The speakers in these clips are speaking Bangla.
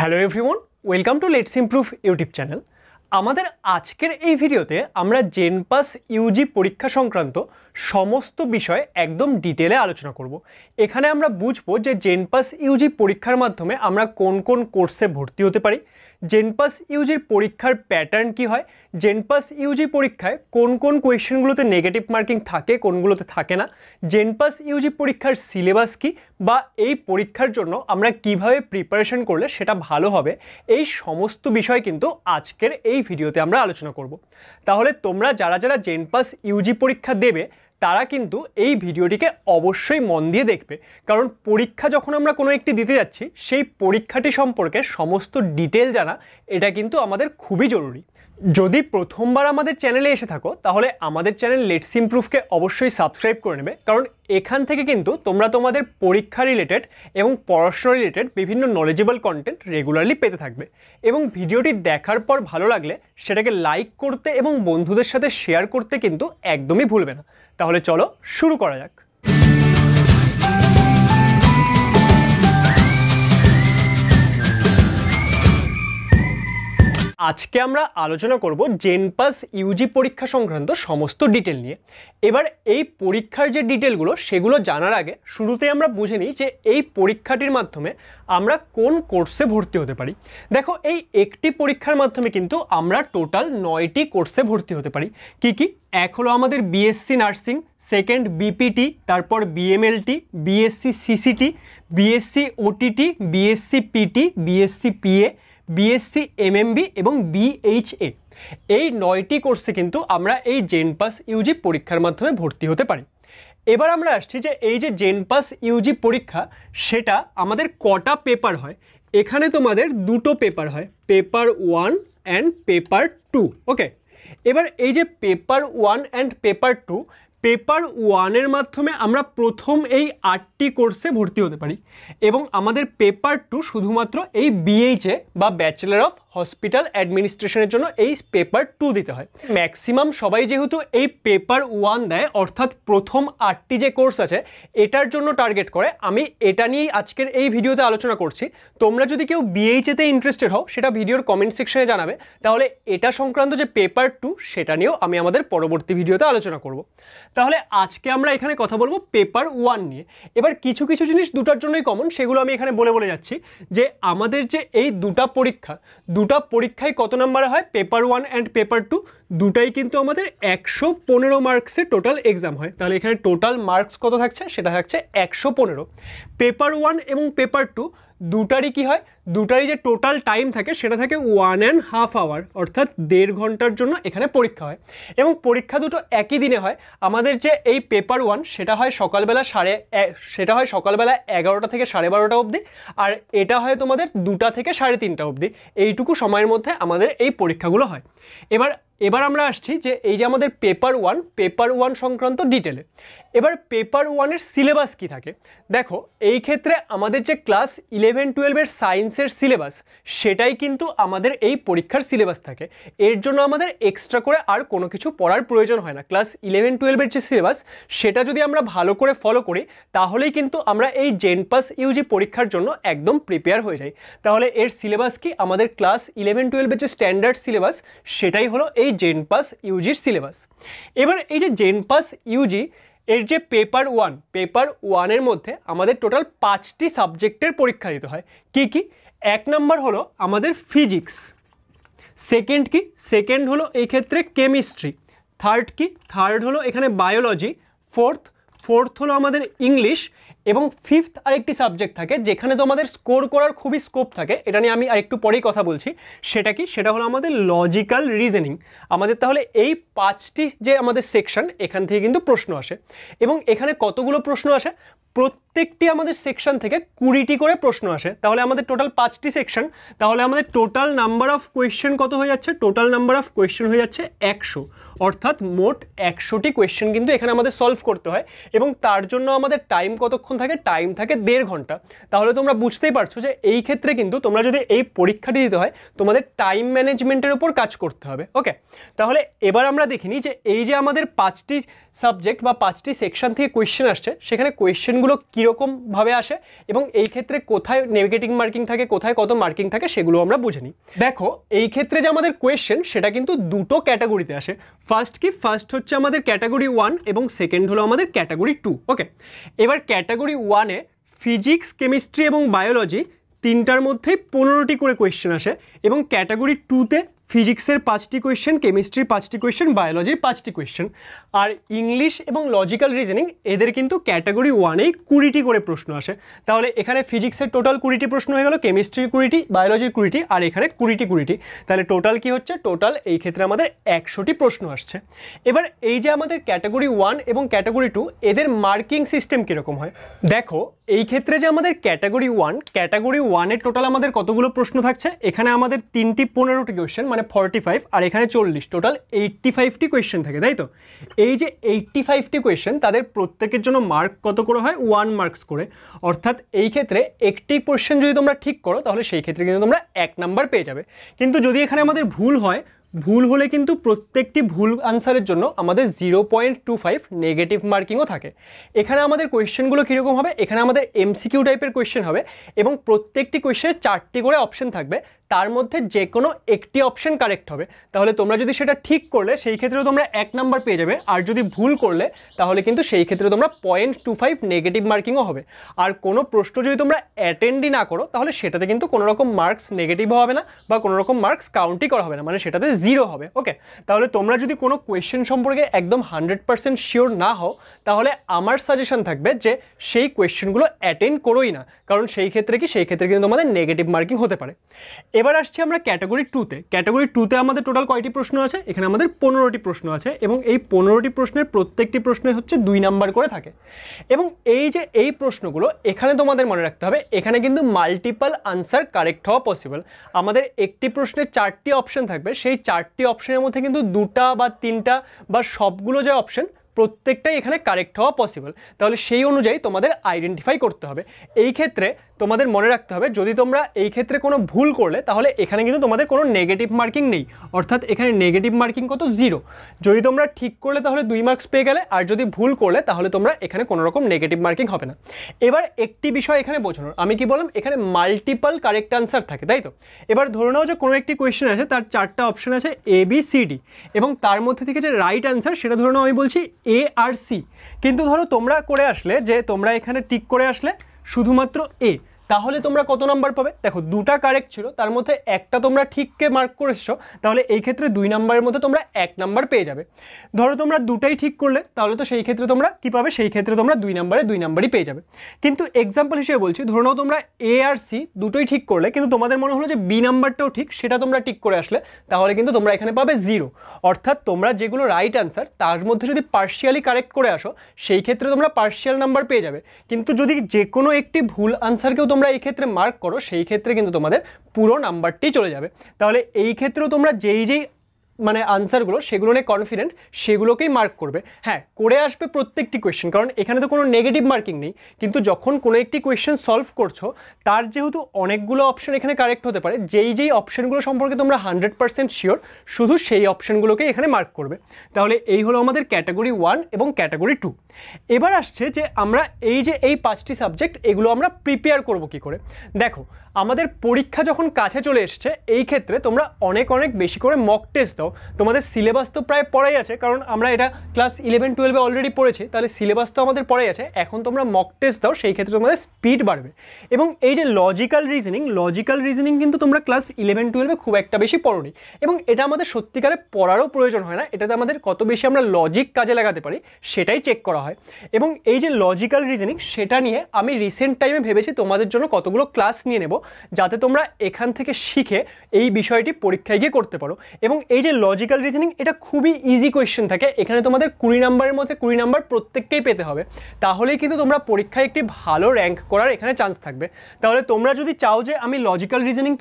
Hello everyone welcome to let's improve YouTube channel আমাদের আজকের এই ভিডিওতে আমরা জেনপাস ইউজি পরীক্ষা সংক্রান্ত সমস্ত বিষয় একদম ডিটেলে আলোচনা করব। এখানে আমরা বুঝবো যে জেনপাস ইউজি পরীক্ষার মাধ্যমে আমরা কোন কোন কোর্সে ভর্তি হতে পারি জেনপাস ইউজির পরীক্ষার প্যাটার্ন কি হয় জেনপাস ইউজি পরীক্ষায় কোন কোন কোয়েশ্চেনগুলোতে নেগেটিভ মার্কিং থাকে কোনগুলোতে থাকে না জেনপাস ইউজি পরীক্ষার সিলেবাস কি বা এই পরীক্ষার জন্য আমরা কিভাবে প্রিপারেশন করলে সেটা ভালো হবে এই সমস্ত বিষয় কিন্তু আজকের এই ভিডিওতে আমরা আলোচনা করব তাহলে তোমরা যারা যারা জেনপাস ইউজি পরীক্ষা দেবে তারা কিন্তু এই ভিডিওটিকে অবশ্যই মন দিয়ে দেখবে কারণ পরীক্ষা যখন আমরা কোনো একটি দিতে যাচ্ছি সেই পরীক্ষাটি সম্পর্কে সমস্ত ডিটেল জানা এটা কিন্তু আমাদের খুবই জরুরি যদি প্রথমবার আমাদের চ্যানেলে এসে থাকো তাহলে আমাদের চ্যানেল লেটস ইমপ্রুভকে অবশ্যই সাবস্ক্রাইব করে নেবে কারণ এখান থেকে কিন্তু তোমরা তোমাদের পরীক্ষা রিলেটেড এবং পড়াশোনা রিলেটেড বিভিন্ন নলেজেবল কন্টেন্ট রেগুলারলি পেতে থাকবে এবং ভিডিওটি দেখার পর ভালো লাগলে সেটাকে লাইক করতে এবং বন্ধুদের সাথে শেয়ার করতে কিন্তু একদমই ভুলবে না তাহলে চলো শুরু করা যাক আজকে আমরা আলোচনা করব জেনপাস ইউজি পরীক্ষা সংক্রান্ত সমস্ত ডিটেল নিয়ে এবার এই পরীক্ষার যে ডিটেলগুলো সেগুলো জানার আগে শুরুতে আমরা বুঝে নিই যে এই পরীক্ষাটির মাধ্যমে আমরা কোন কোর্সে ভর্তি হতে পারি দেখো এই একটি পরীক্ষার মাধ্যমে কিন্তু আমরা টোটাল নয়টি কোর্সে ভর্তি হতে পারি কি কি এক হলো আমাদের বিএসসি নার্সিং সেকেন্ড বিপিটি তারপর BMLT BSc CCT BSc OTT BSc PT BSc PA BSc MMB এবং বিএইচএ এই নয়টি কোর্সে কিন্তু আমরা এই জেনপাস ইউজি পরীক্ষার মাধ্যমে ভর্তি হতে পারি এবার আমরা আসছি যে এই যে জেনপাস ইউজি পরীক্ষা সেটা আমাদের কটা পেপার হয় এখানে তোমাদের দুটো পেপার হয় paper one and paper two okay এবার এই যে paper one and paper two paper ওয়ানের মাধ্যমে আমরা প্রথম এই আটটি কোর্সে ভর্তি হতে পারি এবং আমাদের পেপার টু শুধুমাত্র এই বিএইচে বা ব্যাচেলার অফ হসপিটাল অ্যাডমিনিস্ট্রেশনের জন্য এই পেপার টু দিতে হয় ম্যাক্সিমাম সবাই যেহেতু এই পেপার ওয়ান দেয় অর্থাৎ প্রথম আটটি যে কোর্স আছে এটার জন্য টার্গেট করে আমি এটা নিয়েই আজকের এই ভিডিওতে আলোচনা করছি তোমরা যদি কেউ বিএইচেতে ইন্টারেস্টেড হও সেটা ভিডিওর কমেন্ট সেকশনে জানাবে তাহলে এটা সংক্রান্ত যে পেপার টু সেটা নিয়েও আমি আমাদের পরবর্তী ভিডিওতে আলোচনা করব তাহলে আজকে আমরা এখানে কথা বলবো পেপার ওয়ান নিয়ে এবার কিছু কিছু জিনিস দুটার জন্যই কমন সেগুলো আমি এখানে বলে বলে যাচ্ছি যে আমাদের যে এই দুটা পরীক্ষা দু দুটো পরীক্ষায় কত নাম্বারে হয় paper one and paper two দুটাই কিন্তু আমাদের একশো পনেরো মার্কসে টোটাল এক্সাম হয় তাহলে এখানে টোটাল মার্কস কত থাকছে সেটা থাকছে একশো পনেরো পেপার ওয়ান এবং পেপার টু দুটারই কি হয় দুটারই যে টোটাল টাইম থাকে সেটা থাকে ওয়ান অ্যান্ড হাফ আওয়ার অর্থাৎ দেড় ঘন্টার জন্য এখানে পরীক্ষা হয় এবং পরীক্ষা দুটো একই দিনে হয় আমাদের যে এই পেপার ওয়ান সেটা হয় সকালবেলা সাড়ে সেটা হয় সকালবেলা এগারোটা থেকে সাড়ে বারোটা অবধি আর এটা হয় তোমাদের দুটা থেকে সাড়ে তিনটা অবধি এইটুকু সময়ের মধ্যে আমাদের এই পরীক্ষাগুলো হয় এবার এবার আমরা আসছি যে এই যে আমাদের পেপার ওয়ান পেপার ওয়ান সংক্রান্ত ডিটেলে এবার পেপার ওয়ানের সিলেবাস কি থাকে দেখো এই ক্ষেত্রে আমাদের যে ক্লাস ইলেভেন টুয়েলভের সায়েন্সের সিলেবাস সেটাই কিন্তু আমাদের এই পরীক্ষার সিলেবাস থাকে এর জন্য আমাদের এক্সট্রা করে আর কোনো কিছু পড়ার প্রয়োজন হয় না ক্লাস ইলেভেন টুয়েলভের যে সিলেবাস সেটা যদি আমরা ভালো করে ফলো করি তাহলেই কিন্তু আমরা এই জেনপাস ইউজি পরীক্ষার জন্য একদম প্রিপেয়ার হয়ে যাই তাহলে এর সিলেবাস কি আমাদের ক্লাস ইলেভেন টুয়েলভের যে স্ট্যান্ডার্ড সিলেবাস সেটাই হলো এই এই জেন পাস ইউজির সিলেবাস এবার এই যে জেন পাস ইউজি এর যে পেপার ওয়ান পেপার ওয়ানের মধ্যে আমাদের টোটাল পাঁচটি সাবজেক্টের পরীক্ষা দিতে হয় কি কি এক নম্বর হলো আমাদের ফিজিক্স সেকেন্ড কি সেকেন্ড হলো এই ক্ষেত্রে কেমিস্ট্রি থার্ড কি থার্ড হলো এখানে বায়োলজি ফোর্থ ফোর্থ হলো আমাদের ইংলিশ এবং ফিফথ আরেকটি সাবজেক্ট থাকে যেখানে তোমাদের স্কোর করার খুবই স্কোপ থাকে এটা নিয়ে আমি আরেকটু পরেই কথা বলছি সেটা কি সেটা হলো আমাদের লজিক্যাল রিজনিং আমাদের তাহলে এই পাঁচটি যে আমাদের সেকশন এখান থেকে কিন্তু প্রশ্ন আসে এবং এখানে কতগুলো প্রশ্ন আসে প্রত্যেকটি আমাদের সেকশন থেকে কুড়িটি করে প্রশ্ন আসে তাহলে আমাদের টোটাল পাঁচটি সেকশন তাহলে আমাদের টোটাল নাম্বার অফ কোয়েশ্চেন কত হয়ে যাচ্ছে টোটাল নাম্বার অফ কোয়েশ্চেন হয়ে যাচ্ছে একশো অর্থাৎ মোট একশোটি কোয়েশ্চেন কিন্তু এখানে আমাদের সলভ করতে হয় এবং তার জন্য আমাদের টাইম কতক্ষণ থাকে টাইম থাকে দেড় ঘন্টা তাহলে তোমরা বুঝতেই পারছো যে এই ক্ষেত্রে কিন্তু তোমরা যদি এই পরীক্ষাটি দিতে হয় তোমাদের টাইম ম্যানেজমেন্টের উপর কাজ করতে হবে ওকে তাহলে এবার আমরা দেখিনি যে এই যে আমাদের পাঁচটি সাবজেক্ট বা পাঁচটি সেকশন থেকে কোয়েশ্চেন আসছে সেখানে কোয়েশ্চেনগুলো কীরকমভাবে আসে এবং এই ক্ষেত্রে কোথায় নেগেটিভ মার্কিং থাকে কোথায় কত মার্কিং থাকে সেগুলো আমরা বুঝে নিই দেখো এই ক্ষেত্রে যে আমাদের কোয়েশ্চেন সেটা কিন্তু দুটো ক্যাটাগরিতে আসে ফার্স্ট কি ফার্স্ট হচ্ছে আমাদের ক্যাটাগরি ওয়ান এবং সেকেন্ড হলো আমাদের ক্যাটাগরি টু ওকে এবার ক্যাটাগরি ওয়ানে ফিজিক্স কেমিস্ট্রি এবং বায়োলজি তিনটার মধ্যেই পনেরোটি করে কোয়েশ্চেন আসে এবং ক্যাটাগরি টুতে ফিজিক্সের পাঁচটি কোয়েশ্চেন কেমিস্ট্রির পাঁচটি কোয়েশ্চেন বায়োলজির পাঁচটি কোয়েশ্চেন আর ইংলিশ এবং লজিক্যাল রিজনিং এদের কিন্তু ক্যাটাগরি ওয়ানেই কুড়িটি করে প্রশ্ন আসে তাহলে এখানে ফিজিক্সের টোটাল কুড়িটি প্রশ্ন হয়ে গেল কেমিস্ট্রির কুড়িটি বায়োলজির কুড়িটি আর এখানে কুড়িটি কুড়িটি তাহলে টোটাল কি হচ্ছে টোটাল এই ক্ষেত্রে আমাদের একশোটি প্রশ্ন আসছে এবার এই যে আমাদের ক্যাটাগরি ওয়ান এবং ক্যাটাগরি টু এদের মার্কিং সিস্টেম কীরকম হয় দেখো এই ক্ষেত্রে যে আমাদের ক্যাটাগরি ওয়ান ক্যাটাগরি ওয়ানের টোটাল আমাদের কতগুলো প্রশ্ন থাকছে এখানে আমাদের তিনটি পনেরোটি কোয়েশ্চেন মানে ফর্টি ফাইভ আর এখানে চল্লিশ টোটাল এইট্টি ফাইভটি কোয়েশ্চেন থাকে তাই তো এই যে এইট্টি ফাইভটি কোয়েশ্চেন তাদের প্রত্যেকের জন্য মার্ক কত করে হয় ওয়ান মার্কস করে অর্থাৎ এই ক্ষেত্রে একটি কোয়েশ্চেন যদি তোমরা ঠিক করো তাহলে সেই ক্ষেত্রে কিন্তু তোমরা এক নাম্বার পেয়ে যাবে কিন্তু যদি এখানে আমাদের ভুল হয় ভুল হলে কিন্তু প্রত্যেকটি ভুল আনসারের জন্য আমাদের zero point two five negative মার্কিংও থাকে এখানে আমাদের কোয়েশ্চেনগুলো কীরকম হবে এখানে আমাদের এমসিকিউ টাইপের কোয়েশ্চেন হবে এবং প্রত্যেকটি কোয়েশ্চেনে চারটি করে অপশন থাকবে তার মধ্যে যে কোনো একটি অপশন কারেক্ট হবে তাহলে তোমরা যদি সেটা ঠিক করলে সেই ক্ষেত্রেও তোমরা এক নাম্বার পেয়ে যাবে আর যদি ভুল করলে তাহলে কিন্তু সেই ক্ষেত্রে তোমরা পয়েন্ট টু ফাইভ নেগেটিভ মার্কিংও হবে আর কোনো প্রশ্ন যদি তোমরা অ্যাটেন্ডই না করো তাহলে সেটাতে কিন্তু কোনো রকম মার্কস নেগেটিভও হবে না বা কোনো রকম মার্কস কাউন্টই করা হবে না মানে সেটাতে জিরো হবে ওকে তাহলে তোমরা যদি কোনো কোয়েশ্চেন সম্পর্কে একদম হান্ড্রেড পার্সেন্ট শিওর না হও তাহলে আমার সাজেশন থাকবে যে সেই কোয়েশ্চেনগুলো অ্যাটেন্ড করোই না কারণ সেই ক্ষেত্রে কি সেই ক্ষেত্রে কিন্তু তোমাদের নেগেটিভ মার্কিং হতে পারে এবার আসছি আমরা ক্যাটাগরি টুতে ক্যাটাগরি টুতে আমাদের টোটাল কয়টি প্রশ্ন আছে এখানে আমাদের পনেরোটি প্রশ্ন আছে এবং এই পনেরোটি প্রশ্নের প্রত্যেকটি প্রশ্নের হচ্ছে দুই নাম্বার করে থাকে এবং এই যে এই প্রশ্নগুলো এখানে তোমাদের মনে রাখতে হবে এখানে কিন্তু মাল্টিপাল আনসার কারেক্ট হওয়া পসিবল আমাদের একটি প্রশ্নের চারটি অপশন থাকবে সেই চারটি অপশনের মধ্যে কিন্তু দুটা বা তিনটা বা সবগুলো যে অপশন প্রত্যেকটাই এখানে কারেক্ট হওয়া পসিবল তাহলে সেই অনুযায়ী তোমাদের আইডেন্টিফাই করতে হবে এই ক্ষেত্রে তোমাদের মনে রাখতে হবে যদি তোমরা এই ক্ষেত্রে কোনো ভুল করলে তাহলে এখানে কিন্তু তোমাদের কোনো নেগেটিভ মার্কিং নেই অর্থাৎ এখানে নেগেটিভ মার্কিং কত জিরো যদি তোমরা ঠিক করলে তাহলে দুই মার্কস পেয়ে গেলে আর যদি ভুল করলে তাহলে তোমরা এখানে কোনো রকম নেগেটিভ মার্কিং হবে না এবার একটি বিষয় এখানে বোঝানোর আমি কি বললাম এখানে মাল্টিপাল কারেক্ট আনসার থাকে তাই তো এবার ধরে নাও যে কোনো একটি কোয়েশ্চেন আছে তার চারটা অপশন আছে এ বি সি ডি এবং তার মধ্যে থেকে যে রাইট আনসার সেটা ধরে নাও আমি বলছি এ আর সি কিন্তু ধরো তোমরা করে আসলে যে তোমরা এখানে টিক করে আসলে শুধুমাত্র এ তাহলে তোমরা কত নাম্বার পাবে দেখো দুটা কারেক্ট ছিল তার মধ্যে একটা তোমরা ঠিককে মার্ক করেছ তাহলে এই ক্ষেত্রে দুই নাম্বারের মধ্যে তোমরা এক নাম্বার পেয়ে যাবে ধরো তোমরা দুটাই ঠিক করলে তাহলে তো সেই ক্ষেত্রে তোমরা কী পাবে সেই ক্ষেত্রে তোমরা দুই নাম্বারে দুই নাম্বারই পেয়ে যাবে কিন্তু এক্সাম্পল হিসেবে বলছি ধরো নাও তোমরা এ আর সি দুটোই ঠিক করলে কিন্তু তোমাদের মনে হলো যে বি নাম্বারটাও ঠিক সেটা তোমরা ঠিক করে আসলে তাহলে কিন্তু তোমরা এখানে পাবে জিরো অর্থাৎ তোমরা যেগুলো রাইট অ্যান্সার তার মধ্যে যদি পার্শিয়ালি কারেক্ট করে আসো সেই ক্ষেত্রে তোমরা পার্শিয়াল নাম্বার পেয়ে যাবে কিন্তু যদি যে কোনো একটি ভুল আনসারকেও তোমরা এই ক্ষেত্রে মার্ক করো সেই ক্ষেত্রে কিন্তু তোমাদের পুরো নাম্বারটি চলে যাবে তাহলে এই ক্ষেত্রেও তোমরা যেই যেই মানে আনসারগুলো সেগুলো নিয়ে কনফিডেন্ট সেগুলোকেই মার্ক করবে হ্যাঁ করে আসবে প্রত্যেকটি কোয়েশ্চেন কারণ এখানে তো কোনো নেগেটিভ মার্কিং নেই কিন্তু যখন কোনো একটি কোয়েশ্চেন সলভ করছো তার যেহেতু অনেকগুলো অপশন এখানে কারেক্ট হতে পারে যেই যেই অপশানগুলো সম্পর্কে তোমরা হান্ড্রেড পার্সেন্ট শিওর শুধু সেই অপশনগুলোকেই এখানে মার্ক করবে তাহলে এই হলো আমাদের ক্যাটাগরি ওয়ান এবং ক্যাটাগরি টু এবার আসছে যে আমরা এই যে এই পাঁচটি সাবজেক্ট এগুলো আমরা প্রিপেয়ার করব কি করে দেখো আমাদের পরীক্ষা যখন কাছে চলে এসছে এই ক্ষেত্রে তোমরা অনেক অনেক বেশি করে মক টেস্ট দাও তোমাদের সিলেবাস তো প্রায় পড়াই আছে কারণ আমরা এটা ক্লাস ইলেভেন টুয়েলভে অলরেডি পড়েছি তাহলে সিলেবাস তো আমাদের পড়াই আছে এখন তোমরা মক টেস্ট দাও সেই ক্ষেত্রে তোমাদের স্পিড বাড়বে এবং এই যে লজিক্যাল রিজনিং লজিক্যাল রিজনিং কিন্তু তোমরা ক্লাস ইলেভেন টুয়েলভে খুব একটা বেশি পড়োনি এবং এটা আমাদের সত্যিকারে পড়ারও প্রয়োজন হয় না এটাতে আমাদের কত বেশি আমরা লজিক কাজে লাগাতে পারি সেটাই চেক করা হয় এবং এই যে লজিক্যাল রিজনিং সেটা নিয়ে আমি রিসেন্ট টাইমে ভেবেছি তোমাদের জন্য কতগুলো ক্লাস নিয়ে নেব যাতে তোমরা এখান থেকে শিখে এই বিষয়টি পরীক্ষায় গিয়ে করতে পারো এবং এই যে লজিক্যাল রিজনিং এটা খুবই ইজি কোয়েশ্চেন থাকে এখানে তোমাদের কুড়ি নাম্বারের মধ্যে কুড়ি নাম্বার প্রত্যেককেই পেতে হবে তাহলেই কিন্তু তোমরা পরীক্ষায় একটি ভালো র্যাঙ্ক করার এখানে চান্স থাকবে তাহলে তোমরা যদি চাও যে আমি লজিক্যাল রিজনিং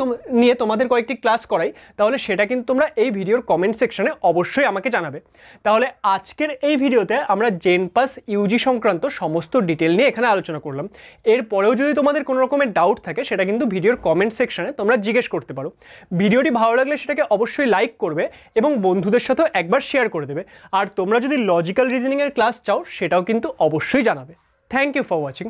নিয়ে তোমাদের কয়েকটি ক্লাস করাই তাহলে সেটা কিন্তু তোমরা এই ভিডিওর কমেন্ট সেকশনে অবশ্যই আমাকে জানাবে তাহলে আজকের এই ভিডিওতে আমরা জেনপাস ইউজি সংক্রান্ত সমস্ত ডিটেল নিয়ে এখানে আলোচনা করলাম এরপরেও যদি তোমাদের কোনো রকমের ডাউট থাকে সেটা কিন্তু ভিডিওর কমেন্ট সেকশানে তোমরা জিজ্ঞেস করতে পারো ভিডিওটি ভালো লাগলে সেটাকে অবশ্যই লাইক করবে এবং বন্ধুদের সাথেও একবার শেয়ার করে দেবে আর তোমরা যদি লজিক্যাল রিজনিংয়ের ক্লাস চাও সেটাও কিন্তু অবশ্যই জানাবে থ্যাংক ইউ ফর ওয়াচিং